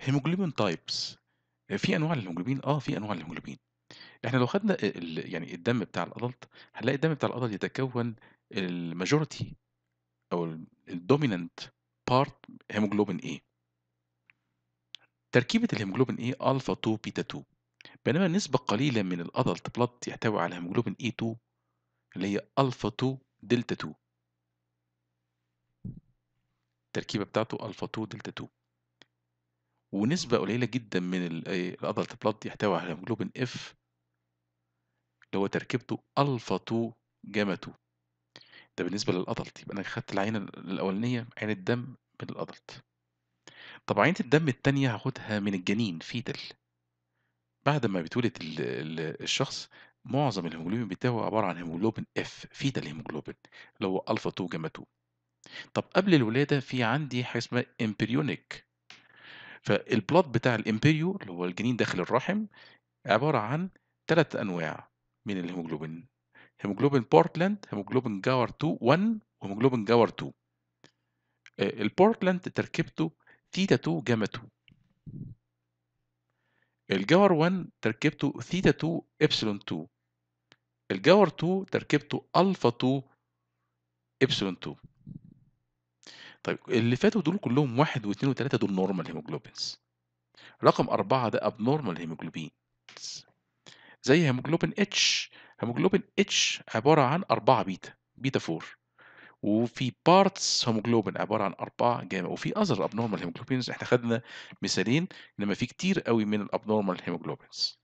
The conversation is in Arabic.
هيموجلوبين آه، تايبس في انواع للهيموجلوبين اه في انواع للهيموجلوبين احنا لو خدنا ال... يعني الدم بتاع الادلت هنلاقي الدم بتاع الادلت يتكون الماجورتي او الدوميننت بارت هيموجلوبين A تركيبة الهيموجلوبين A الفا 2 بيتا 2 بينما نسبة قليلة من الادلت بلد يحتوي على هيموجلوبين A2 اللي هي الفا 2 دلتا 2 التركيبة بتاعته الفا 2 دلتا 2 ونسبة قليلة جدًا من ال بلاد آه، blood يحتوي على هيموجلوبين إف اللي هو تركيبته ألفا 2 جاما 2 ده بالنسبة للأدلت يبقى أنا خدت العينة الأولانية عين الدم من الأدلت طب عينة الدم التانية هاخدها من الجنين فيتل بعد ما بيتولد الشخص معظم الهيموجلوبين بتاعه عبارة عن هيموجلوبين إف fetal هيموجلوبين اللي هو ألفا 2 جاما 2 طب قبل الولادة في عندي حاجة اسمها إمبريونيك فالبلوت بتاع الامبيريو اللي هو الجنين داخل الرحم عبارة عن ثلاث أنواع من الهيموجلوبين هيموجلوبين بورتلاند هيموجلوبين جاور 2 1 وهيموجلوبين جاور 2 البورتلاند تركيبته ثيتا 2 جاما 2 الجاور 1 تركيبته ثيتا 2 ابسلون 2 الجاور 2 تركيبته الفا 2 ابسلون 2 طيب اللي فاتوا دول كلهم واحد واثنين وثلاثة دول نورمال هيموجلوبينز رقم أربعة ده abnormal هيموجلوبينز زي هيموجلوبين اتش هيموجلوبين اتش عبارة عن أربعة بيتا بيتا 4 وفي بارتس هيموجلوبين عباره عن اربعه جاما وفي اذر ابنورمال هيموجلوبينز احنا خدنا مثالين انما في كتير قوي من الابنورمال هيموجلوبينز